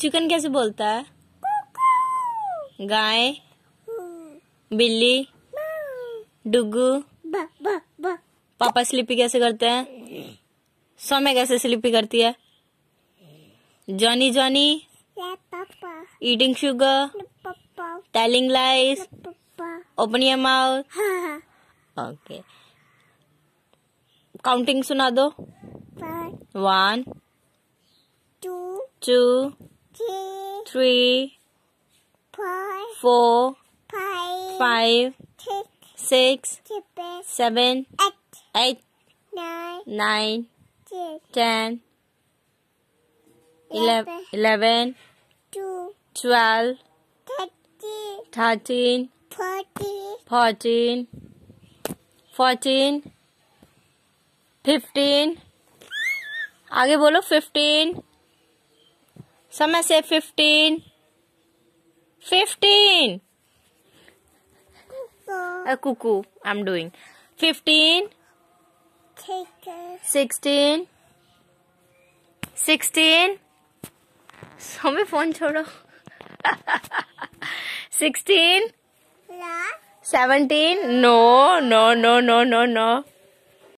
chicken कैसे बोलता है गाय बिल्ली डुगू पापा स्लिपी कैसे करते हैं सोमे कैसे स्लिपी करती है Johnny Johnny eating sugar telling lies open your mouth okay counting सुना दो one two two three, four, five, six, seven, eight, nine, ten, eleven, twelve, thirteen, fourteen, fourteen, fifteen आगे बोलो फिफ्टीन समय से फिफ्टीन फिफ्टीन कुकू I am doing fifteen sixteen sixteen हमें phone छोड़ो sixteen seventeen no no no no no no